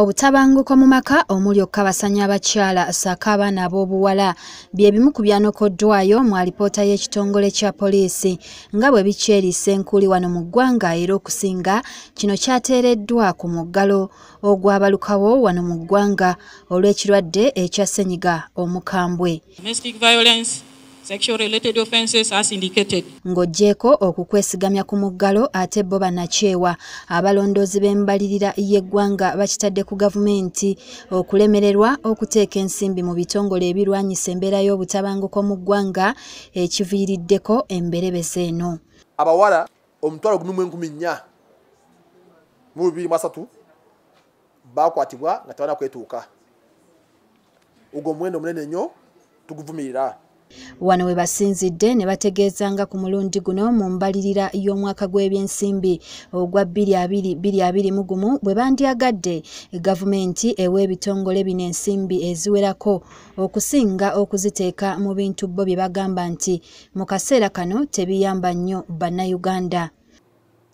obutabanguko mu maka omuli okukabasanya abakyala ssaako abaana ab'obuwala byebimu ku byanokoddwayo mu alipoota y'ekitongole kya poliisi nga bwe bikyeriisa enkuli wano mu ggwanga era okusinga kino kyateereddwa ku muggalo ogwabalukawo wano mu ggwanga olw'ekirwadde ekya ssenyiga omukambwe ng'oggyeko okukwesigamya ku muggalo ate bo bannakyewa abalondoozi b'embalirira y'eggwanga bakitadde ku gavumenti okulemererwa okuteeka ensimbi mu bitongole ebirwanyisa embeera y'obutabanguko mu ggwanga ekiviiriddeko emberebeza eno abawala omutwalo gumu mu enkumi nnya mu bibiri mu asatu baakwatibwa nga tebana kwetuuka ogwo omuwendo omunene nnyo tuguvumirira wano we basinzidde ne bategeezanga ku mulundi guno mu mbalirira y'omwaka gw'ebyensimbi ogwa 2221 bwe bandyagadde gavumenti ewa ebitongole bino ensimbi eziwerako okusinga okuziteeka mu bintu bo bye bagamba nti mu kaseera kano tebiyamba nnyo bannayuganda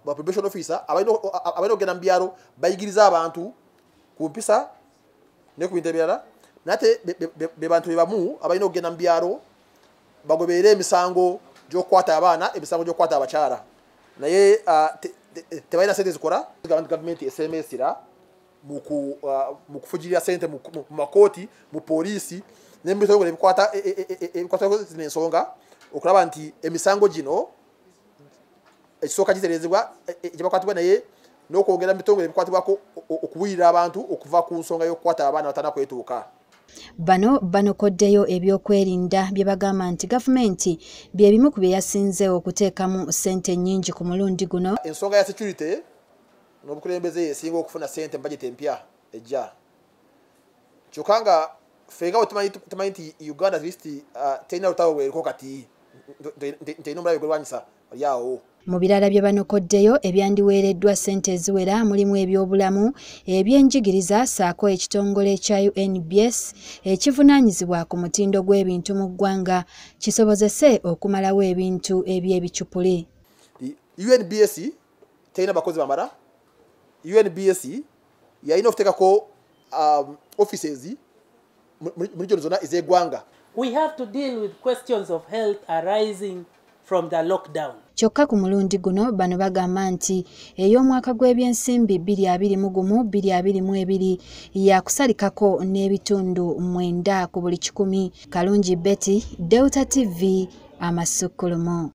bapbation officer abalina okugenda mu byalo bayigiriza abantu ku mpisa ne ku bintu ebirala naye ate be bantu be bamu abalina okugenda mu byalo bagoberere emisango gyokukwata abaana emisango gyokukwata abakyala naye uh, tebalina sente zikola gavumenti esemesira mukufugirira uh, sente mu makooti mu poliisi nebikwatazina e, e, e, ensonga okulaba nti emisango gino ekisooka kiterezebwa ekibakwatibwa naye n'okwongera mu bitongole ebikwatibwako okuwulira abantu okuva ku nsonga y'okukwata abaana batana kwetuuka bano banokoddeyo ebyokwerinda bye bagamba nti gavumenti byebimu ku bye yasinze okuteekamu ssente nnyingi ku mulundi guno ensonga ya security n'obukulembeze yesinga okufuna sente mbajet empya ejja kyokka nga fenga bwe tumanyi nti uganda at least uh, terina lutawo bwerikokati ntinumulabe gwelwanyisa olyawo mu birala bye banokoddeyo ebyandiweereddwa ssente eziwera mulimu ebyobulamu ebyenjigiriza ssaako ekitongole kya unbs ekivunaanyizibwa ku mutindo gw'ebintu mu ggwanga kisobozese okumalawo ebintu ebyebicupuli unbs terina bakozi bamala unbs yalina okuteekako um, offices mulijono zona ez'eggwanga we have to deal with questions of health arising from the lockdown kyokka ku mulundi guno bano bagamba nti ey'omwaka gw'ebyensimbi 221-222 yakusalikako n'ebitundu 9 ku buli 1 kalungi betty delta tv amasukkulumu